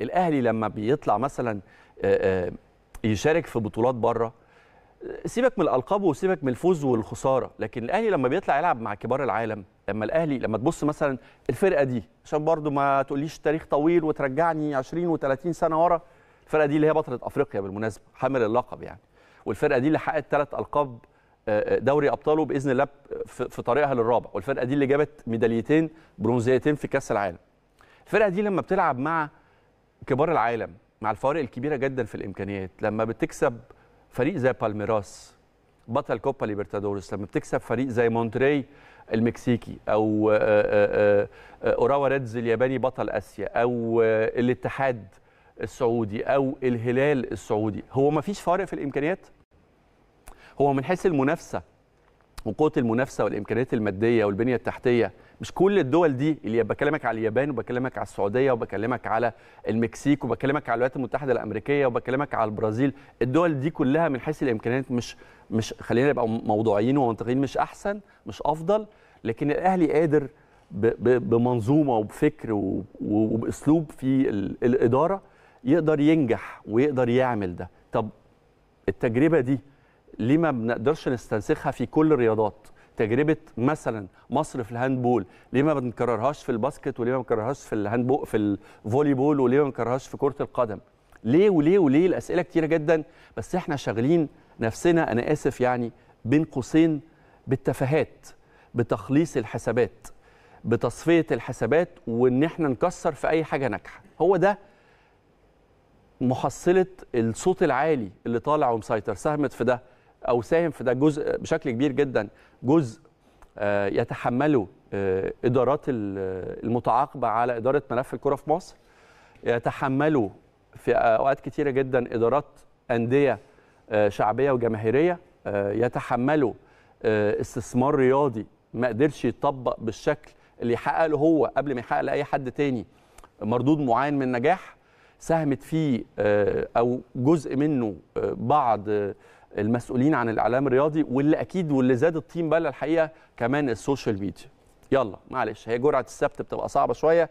الاهلي لما بيطلع مثلا يشارك في بطولات بره سيبك من الالقاب وسيبك من الفوز والخساره لكن الاهلي لما بيطلع يلعب مع كبار العالم لما الاهلي لما تبص مثلا الفرقه دي عشان برضو ما تقوليش تاريخ طويل وترجعني 20 و30 سنه ورا الفرقه دي اللي هي بطله افريقيا بالمناسبه حامل اللقب يعني والفرقه دي اللي حققت ثلاث القاب دوري ابطاله باذن الله في طريقها للرابع والفرقه دي اللي جابت ميداليتين برونزيتين في كاس العالم الفرقه دي لما بتلعب مع كبار العالم مع الفوارق الكبيره جدا في الامكانيات لما بتكسب فريق زي بالميراس بطل كوبا ليبرتادورس لما بتكسب فريق زي مونتري المكسيكي او آه، آه، آه، اوراوا ريدز الياباني بطل اسيا او الاتحاد السعودي او الهلال السعودي هو ما فيش فارق في الامكانيات هو من حيث المنافسه وقوه المنافسه والامكانيات الماديه والبنيه التحتيه مش كل الدول دي اللي بكلمك على اليابان وبكلمك على السعوديه وبكلمك على المكسيك وبكلمك على الولايات المتحده الامريكيه وبكلمك على البرازيل الدول دي كلها من حيث الامكانيات مش مش خلينا نبقى موضوعيين ومنطقيين مش احسن مش افضل لكن الاهلي قادر بمنظومه وبفكر وباسلوب في الاداره يقدر ينجح ويقدر يعمل ده طب التجربه دي ليه ما بنقدرش نستنسخها في كل الرياضات تجربه مثلا مصر في الهاندبول ليه ما بنكررهاش في الباسكت وليه ما بنكررهاش في الهاندبول في الفولي بول وليه ما بنكررهاش في كره القدم ليه وليه وليه الاسئله كتيره جدا بس احنا شاغلين نفسنا انا اسف يعني بين قوسين بالتفاهات بتخليص الحسابات بتصفيه الحسابات وان احنا نكسر في اي حاجه ناجحه هو ده محصله الصوت العالي اللي طالع ومسيطر ساهمت في ده او ساهم في ده جزء بشكل كبير جدا جزء آه، يتحمله آه، ادارات المتعاقبه على اداره ملف الكره في مصر يتحمله في اوقات كتيره جدا ادارات انديه آه، شعبيه وجماهيريه يتحمله استثمار رياضي ما قدرش يطبق بالشكل اللي يحقق له هو قبل ما يحقق لاي حد تاني مردود معين من نجاح ساهمت فيه آه، او جزء منه آه، بعض آه، المسؤولين عن الاعلام الرياضي واللي اكيد واللي زاد الطين بله الحقيقه كمان السوشيال ميديا يلا معلش هي جرعه السبت بتبقى صعبه شويه